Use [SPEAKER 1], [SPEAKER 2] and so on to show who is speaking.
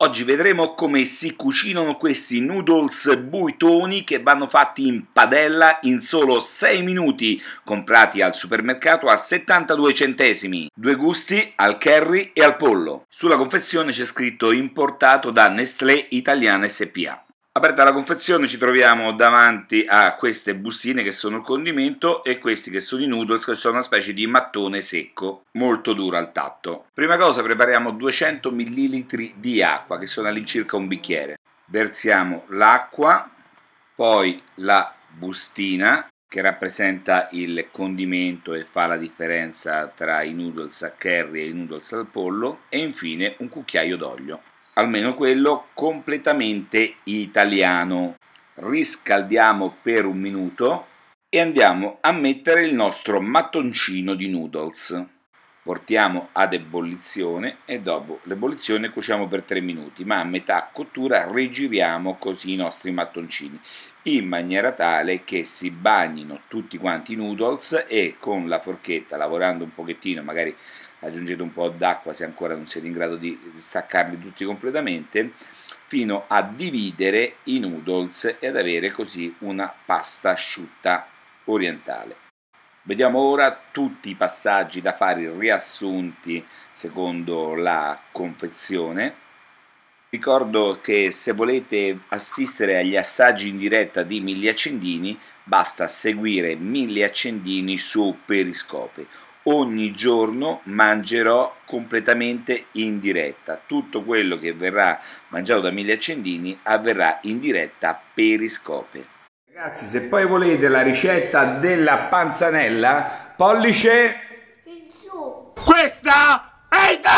[SPEAKER 1] Oggi vedremo come si cucinano questi noodles buitoni che vanno fatti in padella in solo 6 minuti, comprati al supermercato a 72 centesimi. Due gusti al curry e al pollo. Sulla confezione c'è scritto importato da Nestlé Italiana SPA. Aperta la confezione ci troviamo davanti a queste bustine che sono il condimento e questi che sono i noodles che sono una specie di mattone secco, molto duro al tatto. Prima cosa prepariamo 200 ml di acqua che sono all'incirca un bicchiere. Versiamo l'acqua, poi la bustina che rappresenta il condimento e fa la differenza tra i noodles a curry e i noodles al pollo e infine un cucchiaio d'olio almeno quello completamente italiano. Riscaldiamo per un minuto e andiamo a mettere il nostro mattoncino di noodles. Portiamo ad ebollizione e dopo l'ebollizione cuociamo per 3 minuti, ma a metà cottura rigiriamo così i nostri mattoncini in maniera tale che si bagnino tutti quanti i noodles e con la forchetta, lavorando un pochettino magari aggiungete un po' d'acqua se ancora non siete in grado di staccarli tutti completamente, fino a dividere i noodles e ad avere così una pasta asciutta orientale. Vediamo ora tutti i passaggi da fare riassunti secondo la confezione. Ricordo che se volete assistere agli assaggi in diretta di Miglia Accendini basta seguire Miglia Accendini su Periscope ogni giorno mangerò completamente in diretta. Tutto quello che verrà mangiato da Mille Accendini avverrà in diretta periscope. Ragazzi, se poi volete la ricetta della panzanella, pollice in su. Questa è Italia!